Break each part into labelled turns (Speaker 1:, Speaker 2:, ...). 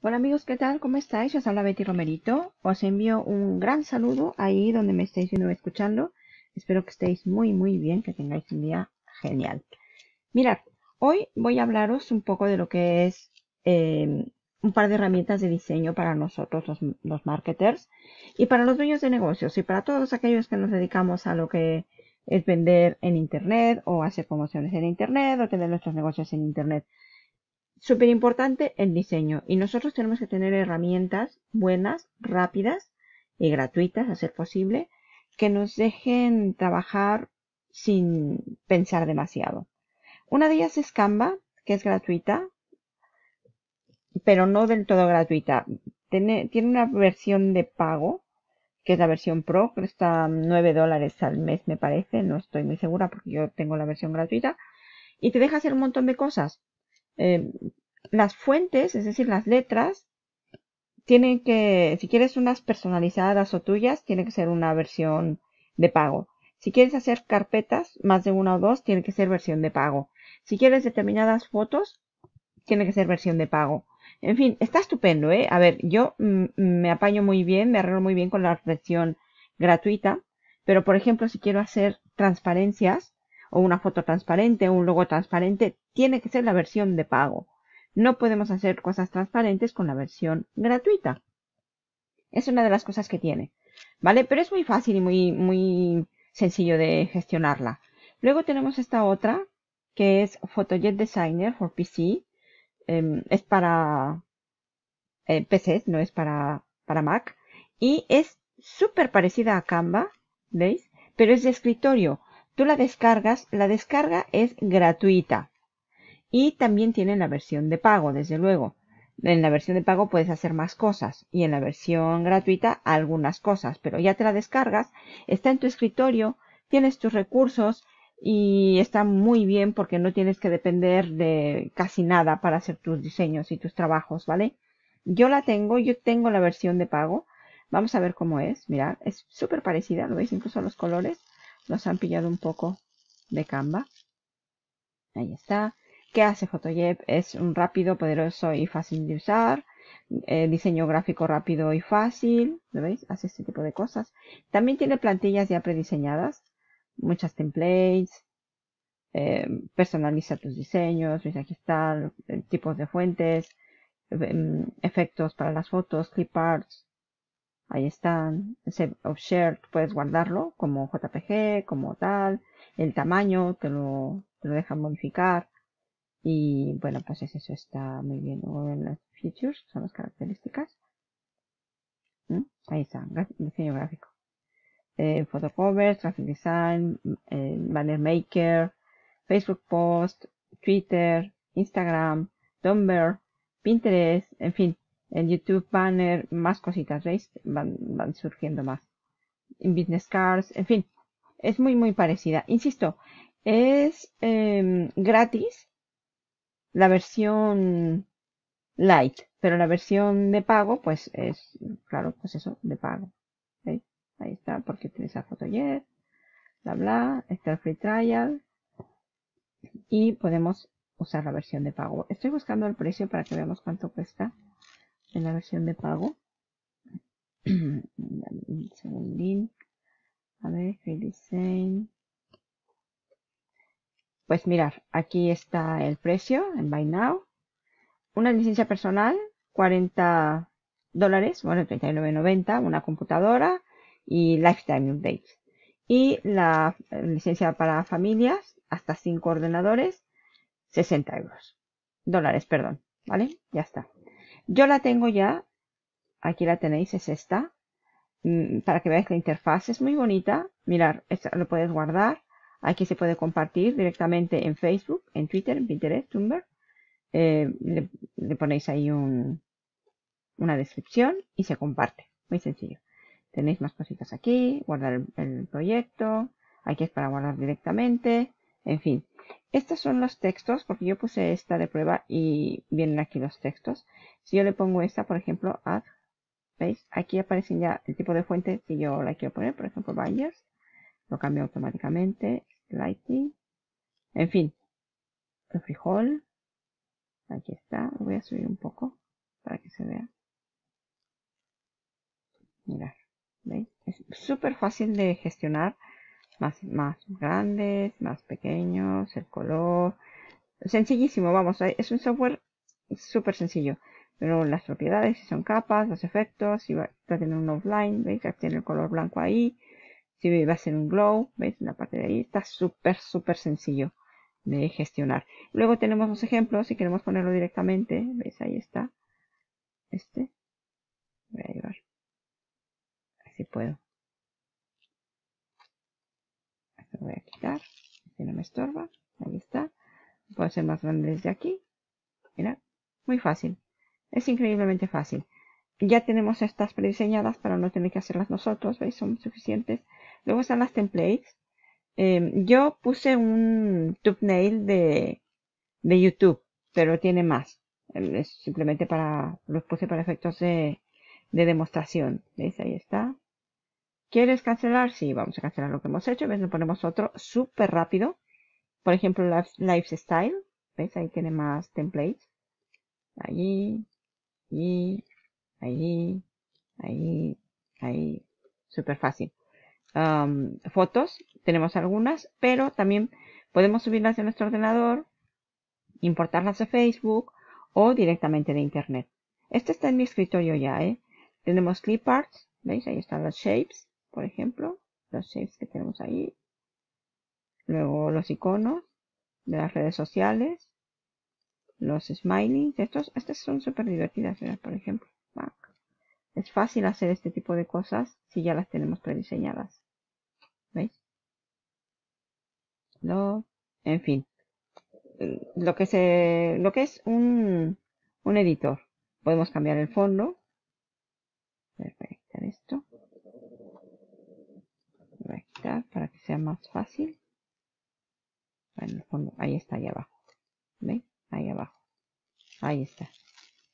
Speaker 1: Hola amigos, ¿qué tal? ¿Cómo estáis? Os habla Betty Romerito. Os envío un gran saludo ahí donde me estáis viendo escuchando. Espero que estéis muy muy bien, que tengáis un día genial. Mirad, hoy voy a hablaros un poco de lo que es em, un par de herramientas de diseño para nosotros los, los, marketers y para los dueños de negocios y para todos aquellos que nos dedicamos a lo que es vender en internet o hacer promociones en internet o tener nuestros negocios en internet súper importante el diseño y nosotros tenemos que tener herramientas buenas, rápidas y gratuitas a ser posible que nos dejen trabajar sin pensar demasiado. Una de ellas es Canva, que es gratuita, pero no del todo gratuita. Tiene, una versión de pago, que es la versión Pro, que está 9 dólares al mes, me parece. No estoy muy segura porque yo tengo la versión gratuita. Y te deja hacer un montón de cosas. Em, las fuentes, es decir, las letras, tienen que, si quieres unas personalizadas o tuyas, tiene que ser una versión de pago. Si quieres hacer carpetas, más de una o dos, tiene que ser versión de pago. Si quieres determinadas fotos, tiene que ser versión de pago. En fin, está estupendo, ¿eh? A ver, yo mm, me apaño muy bien, me arreglo muy bien con la versión gratuita, pero por ejemplo, si quiero hacer transparencias, o una foto transparente o un logo transparente, tiene que ser la versión de pago. No podemos hacer cosas transparentes con la versión gratuita. Es una de las cosas que tiene. ¿Vale? Pero es muy fácil y muy, muy sencillo de gestionarla. Luego tenemos esta otra, que es Photojet Designer for PC. Em, es para eh, PC. no es para, para Mac. Y es súper parecida a Canva, ¿veis? Pero es de escritorio. Tú la descargas, la descarga es gratuita. Y también tiene la versión de pago, desde luego. En la versión de pago puedes hacer más cosas y en la versión gratuita algunas cosas, pero ya te la descargas, está en tu escritorio, tienes tus recursos y está muy bien porque no tienes que depender de casi nada para hacer tus diseños y tus trabajos, ¿vale? Yo la tengo, yo tengo la versión de pago. Vamos a ver cómo es, mirad, es súper parecida, ¿lo veis? Incluso los colores. Nos han pillado un poco de Canva. Ahí está. ¿Qué hace Photoshop? Es un rápido, poderoso y fácil de usar. Eh, diseño gráfico rápido y fácil. ¿Lo veis? Hace este tipo de cosas. También tiene plantillas ya prediseñadas. Muchas templates. Eh, personaliza tus diseños. ¿Veis? Aquí están eh, tipos de fuentes. Mm, efectos para las fotos. Clip arts. Ahí están, save of puedes guardarlo como JPG, como tal, el tamaño, te lo, te lo dejan modificar. Y bueno, pues eso, está muy bien. Luego en las features, son las características. ¿Mm? Ahí está, diseño gráfico. Eh, photocovers, design, eh, banner maker, Facebook post, Twitter, Instagram, Tumblr, Pinterest, en fin, el YouTube banner, más cositas, ¿veis? Van, van surgiendo más. Business cards, en fin, es muy, muy parecida. Insisto, es em, gratis la versión light, pero la versión de pago, pues es, claro, pues eso, de pago. ¿Veis? Ahí está, porque utiliza foto Photojet, bla, bla, está el free trial. Y podemos usar la versión de pago. Estoy buscando el precio para que veamos cuánto cuesta en la versión de pago. A ver, Pues mirar, aquí está el precio en Buy Now. Una licencia personal, 40 dólares, bueno, 39.90, una computadora y Lifetime Update. Y la licencia para familias, hasta 5 ordenadores, 60 euros. Dólares, perdón. ¿Vale? Ya está. Yo la tengo ya. Aquí la tenéis, es esta. Mm, para que veáis que la interfaz es muy bonita. Mirar, esta lo puedes guardar. Aquí se puede compartir directamente en Facebook, en Twitter, en Pinterest, Tumblr. Eh, le, ponéis ahí una descripción y se comparte. Muy sencillo. Tenéis más cositas aquí, guardar el proyecto. Aquí es para guardar directamente. En fin, estos son los textos, porque yo puse esta de prueba y vienen aquí los textos. Si yo le pongo esta, por ejemplo, add, ¿veis? Aquí aparecen ya el tipo de fuente si yo la quiero poner, por ejemplo, buyers. Lo cambio automáticamente, lighting, en fin, el frijol, aquí está, voy a subir un poco para que se vea. mira ¿veis? Es súper fácil de gestionar más, grandes, más pequeños, el color. Sencillísimo, vamos, es un software súper sencillo. Pero las propiedades, si son capas, los efectos, si va a tener un offline, veis, que tiene el color blanco ahí. Si va a ser un glow, veis, en la parte de ahí está súper, súper sencillo de gestionar. Luego tenemos los ejemplos, si queremos ponerlo directamente, veis, ahí está. Este. Voy a llevar. Así puedo. voy a quitar, que no me estorba, ahí está, puedo hacer más grande desde aquí, mira, muy fácil, es increíblemente fácil. Ya tenemos estas prediseñadas para no tener que hacerlas nosotros, veis, son suficientes. Luego están las templates. Em, yo puse un thumbnail de, de YouTube, pero tiene más. Em, es simplemente para, los puse para efectos de, de demostración. ¿Veis? Ahí está. ¿Quieres cancelar? Sí, vamos a cancelar lo que hemos hecho. ¿Ves? Le ponemos otro súper rápido. Por ejemplo, Lifestyle. ¿Ves? Ahí tiene más templates. Allí, allí, allí, allí, ahí. Súper fácil. Um, fotos, tenemos algunas, pero también podemos subirlas de nuestro ordenador, importarlas de Facebook o directamente de Internet. Este está en mi escritorio ya, ¿eh? Tenemos clip ¿veis? Ahí están las shapes por ejemplo, los shapes que tenemos ahí. Luego los iconos de las redes sociales. Los smileys. Estos, estas son súper divertidas, por ejemplo. Es fácil hacer este tipo de cosas si ya las tenemos prediseñadas. ¿Veis? No, en fin. Lo que, lo que es un, un editor. Podemos cambiar el fondo. Perfecto, esto para que sea más fácil. ahí está, ahí abajo. Ahí abajo. Ahí está.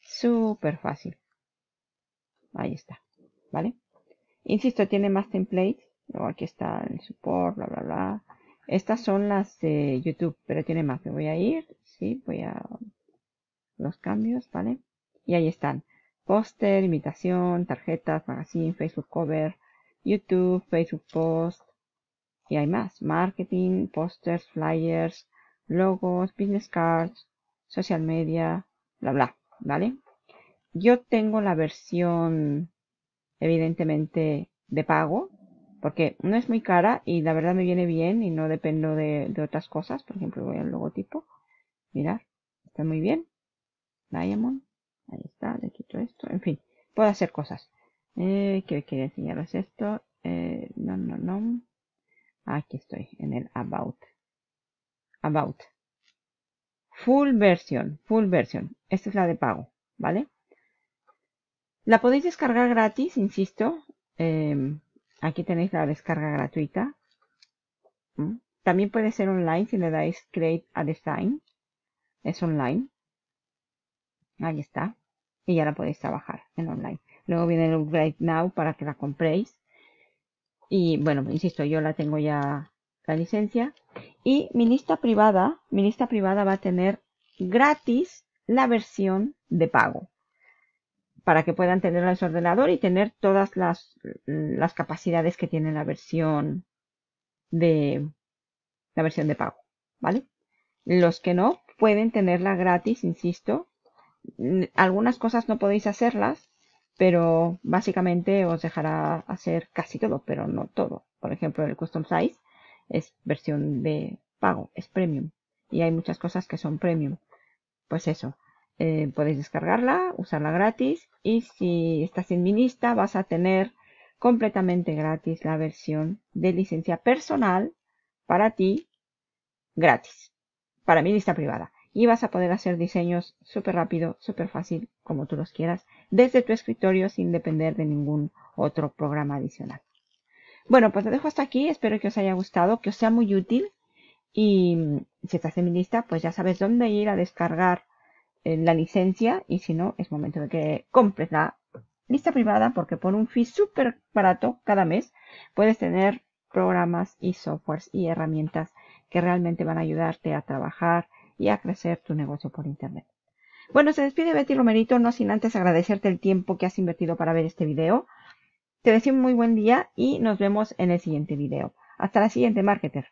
Speaker 1: Súper fácil. Ahí está. ¿Vale? Insisto, tiene más templates. Luego aquí está el support, bla, bla, bla. Estas son las de YouTube, pero tiene más. Me voy a ir, sí, voy a los cambios, ¿vale? Y ahí están. Póster, invitación tarjetas, magazine, Facebook cover, YouTube, Facebook post, y hay más, marketing, posters, flyers, logos, business cards, social media, bla, bla, ¿vale? Yo tengo la versión, evidentemente, de pago, porque no es muy cara y la verdad me viene bien y no dependo de, otras cosas. Por ejemplo, voy al logotipo. Mirad, está muy bien. Diamond, ahí está, le quito esto. En fin, puedo hacer cosas. Eh, ¿Qué quería enseñaros esto? Eh, no, no, no. Aquí estoy, en el About. About. Full version, full version. Esta es la de pago, ¿vale? La podéis descargar gratis, insisto. Em, aquí tenéis la descarga gratuita. ¿Mm? También puede ser online si le dais Create a Design. Es online. Ahí está. Y ya la podéis trabajar en online. Luego viene el Upgrade Now para que la compréis. Y bueno, insisto, yo la tengo ya la licencia. Y mi lista privada, privada va a tener gratis la versión de pago para que puedan tenerla en su ordenador y tener todas las, las, capacidades que tiene la versión de la versión de pago, ¿vale? Los que no pueden tenerla gratis, insisto. Algunas cosas no podéis hacerlas pero básicamente os dejará hacer casi todo, pero no todo. Por ejemplo, el Custom Size es versión de pago, es premium. Y hay muchas cosas que son premium. Pues eso, eh, podéis descargarla, usarla gratis. Y si estás en mi lista, vas a tener completamente gratis la versión de licencia personal para ti, gratis, para mi lista privada. Y vas a poder hacer diseños súper rápido, súper fácil, como tú los quieras desde tu escritorio sin depender de ningún otro programa adicional. Bueno, pues lo dejo hasta aquí. Espero que os haya gustado, que os sea muy útil. Y si estás en mi lista, pues ya sabes dónde ir a descargar eh, la licencia. Y si no, es momento de que compres la lista privada porque por un fee súper barato cada mes puedes tener programas y softwares y herramientas que realmente van a ayudarte a trabajar y a crecer tu negocio por Internet. Bueno, se despide Betty Romerito, no sin antes agradecerte el tiempo que has invertido para ver este video. Te deseo un muy buen día y nos vemos en el siguiente video. Hasta la siguiente, marketer.